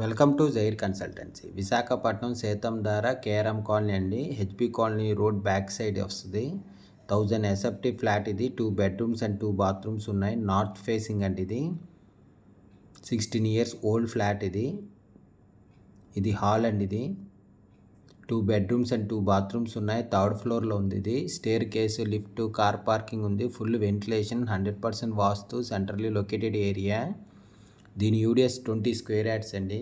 welcome to Jair consultancy Visakhapatnam Seethammadhara KRM colony అండి HP colony road back side వస్తుంది thousand SFT flat ఇది two bedrooms and two bathrooms ఉన్నాయి north facing అండి ఇది sixteen years old flat ఇది ఇది హాల్ అండి ఇది two bedrooms and two bathrooms ఉన్నాయి థర్డ్ ఫ్లోర్లో ఉంది ఇది staircase lift car parking ఉంది full ventilation hundred percent vastu centrally located area దీని యూడిఎస్ ట్వంటీ స్క్వేర్ యాడ్స్ అండి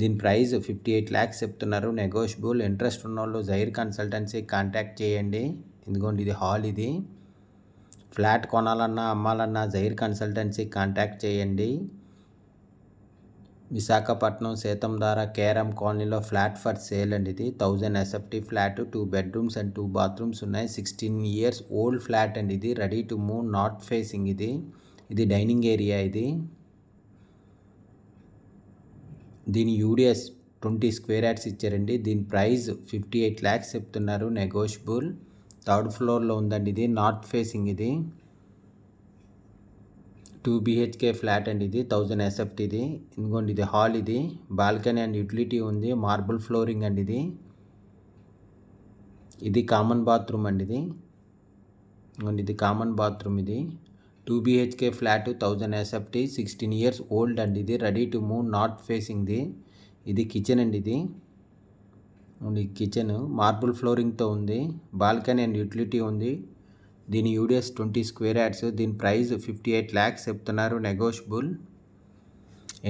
దీని ప్రైస్ ఫిఫ్టీ ఎయిట్ ల్యాక్స్ చెప్తున్నారు నెగోషియబుల్ ఇంట్రెస్ట్ ఉన్న వాళ్ళు జైర్ కన్సల్టెన్సీ కాంటాక్ట్ చేయండి ఎందుకంటే ఇది హాల్ ఇది ఫ్లాట్ కొనాలన్నా అమ్మాలన్నా జైర్ కన్సల్టెన్సీ కాంటాక్ట్ చేయండి విశాఖపట్నం ద్వారా కేరం కాలనీలో ఫ్లాట్ ఫర్ సేల్ అండి ఇది thousand SFT flat two bedrooms and two bathrooms ఉన్నాయి సిక్స్టీన్ ఇయర్స్ ఓల్డ్ ఫ్లాట్ అండి ఇది ready to move north facing ఇది ఇది డైనింగ్ ఏరియా ఇది దీని యూడిఎస్ ట్వంటీ స్క్వేర్ యాడ్స్ ఇచ్చారండి దీని ప్రైస్ ఫిఫ్టీ ఎయిట్ ల్యాక్స్ చెప్తున్నారు నెగోషియబుల్ థర్డ్ ఫ్లోర్లో ఉందండి ఇది నార్త్ ఫేసింగ్ ఇది టూ బిహెచ్కే ఫ్లాట్ అండి ఇది థౌజండ్ ఎస్ఎఫ్ట్ ఇది ఇంకోండి ఇది హాల్ ఇది బాల్కనీ అండ్ యూటిలిటీ ఉంది మార్బుల్ ఫ్లోరింగ్ అండి ఇది ఇది కామన్ బాత్రూమ్ అండి ఇది ఇంకోండి ఇది కామన్ బాత్రూమ్ ఇది two BHK flat thousand SFT sixteen years old అండి ఇది రెడీ టు మూవ్ నార్త్ ఫేసింగ్ది ఇది కిచెన్ అండి ఇది ఈ కిచెన్ మార్బుల్ ఫ్లోరింగ్తో ఉంది బాల్కనీ అండ్ యూటిలిటీ ఉంది దీని యూడిఎస్ ట్వంటీ స్క్వేర్ యాడ్స్ దీని ప్రైస్ ఫిఫ్టీ ఎయిట్ ల్యాక్స్ చెప్తున్నారు నెగోషియబుల్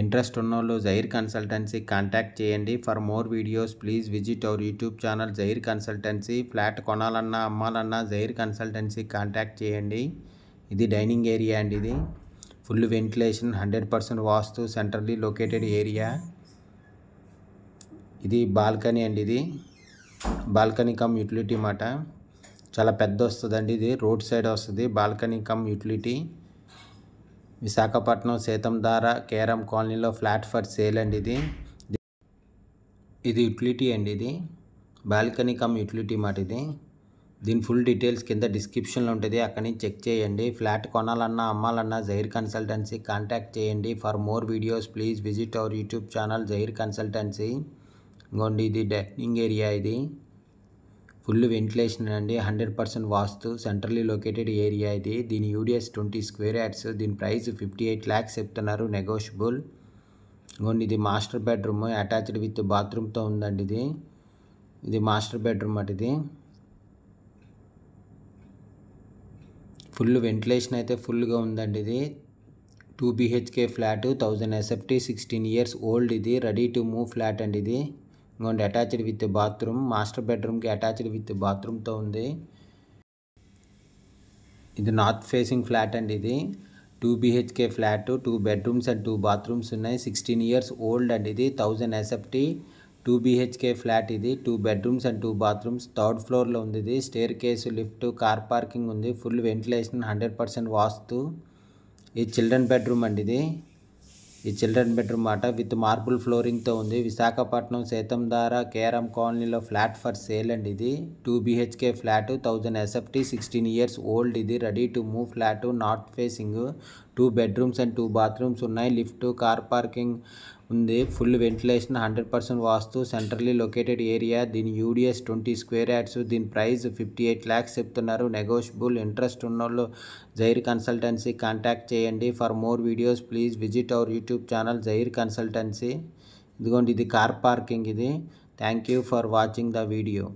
ఇంట్రెస్ట్ ఉన్నోళ్ళు జైర్ కన్సల్టెన్సీ కాంటాక్ట్ చేయండి for more videos please visit our YouTube channel Jair consultancy flat కొనాలన్నా అమ్మాలన్నా జైర్ కన్సల్టెన్సీ కాంటాక్ట్ చేయండి ఇది డైనింగ్ ఏరియా అండి ఇది full ventilation hundred percent vastu centrally located area ఇది బాల్కనీ అండి ఇది బాల్కనీ కమ్ యూటిలిటీ మాట చాలా పెద్ద వస్తుందండి ఇది రోడ్ సైడ్ వస్తుంది balcony cum utility Visakhapatnam Seethammadhara కేరం కాలనీలో ఫ్లాట్ ఫర్ సేల్ అండి ఇది ఇది యూటిలిటీ అండి ఇది బాల్కనీ కమ్ యూటిలిటీ మాట ఇది దీని ఫుల్ డీటెయిల్స్ కింద డిస్క్రిప్షన్లో ఉంటుంది అక్కడి నుంచి చెక్ చేయండి ఫ్లాట్ కొనాలన్నా అమ్మాలన్నా జైర్ కన్సల్టెన్సీ కాంటాక్ట్ చేయండి for more videos please visit our YouTube channel Jair consultancy ఇంకోండి ఇది డైనింగ్ ఏరియా ఇది ఫుల్ వెంటిలేషన్ అండి hundred percent vastu centrally located area ఇది దీని యూడిఎస్ ట్వంటీ స్క్వేర్ యార్డ్స్ దీని ప్రైస్ ఫిఫ్టీ ఎయిట్ ల్యాక్స్ చెప్తున్నారు నెగోషియబుల్ ఇంకోండి ఇది మాస్టర్ బెడ్రూమ్ అటాచ్డ్ విత్ బాత్రూమ్తో ఉందండి ఇది ఇది మాస్టర్ బెడ్రూమ్ అటు ఇది ఫుల్ వెంటిలేషన్ అయితే ఫుల్గా ఉందండి ఇది two BHK flat thousand SFT sixteen years old ఇది రెడీ టు మూవ్ ఫ్లాట్ అండి ఇది ఇంకోండి అటాచ్డ్ విత్ బాత్రూమ్ మాస్టర్ బెడ్రూమ్కి అటాచ్డ్ విత్ బాత్రూమ్తో ఉంది ఇది నార్త్ ఫేసింగ్ ఫ్లాట్ అండి ఇది two BHK flat two bedrooms and two bathrooms ఉన్నాయి సిక్స్టీన్ ఇయర్స్ ఓల్డ్ అండి ఇది thousand SFT two BHK flat ఇది two bedrooms and two bathrooms third ఫ్లోర్లో ఉంది ఇది staircase lift car parking ఉంది full ventilation hundred percent vastu ఈ children bedroom అండి ఇది ఈ చిల్డ్రన్ బెడ్రూమ్ మాట విత్ మార్బుల్ ఫ్లోరింగ్తో ఉంది విశాఖపట్నం సేతందార కేరమ్ కాలనీలో ఫ్లాట్ ఫర్ సేల్ అండి ఇది two BHK flat thousand SFT sixteen years old ఇది ready to move flat north facing two bedrooms and two bathrooms ఉన్నాయి లిఫ్ట్ కార్ పార్కింగ్ ఉంది full ventilation hundred percent vastu centrally located area దీని UDS twenty square yards దీని price fifty eight lakhs చెప్తున్నారు negotiable interest ఉన్న వాళ్ళు Jair consultancy contact చేయండి for more videos please visit our YouTube channel Jair consultancy ఇదిగోండి ఇది కార్ పార్కింగ్ ఇది thank you for watching the video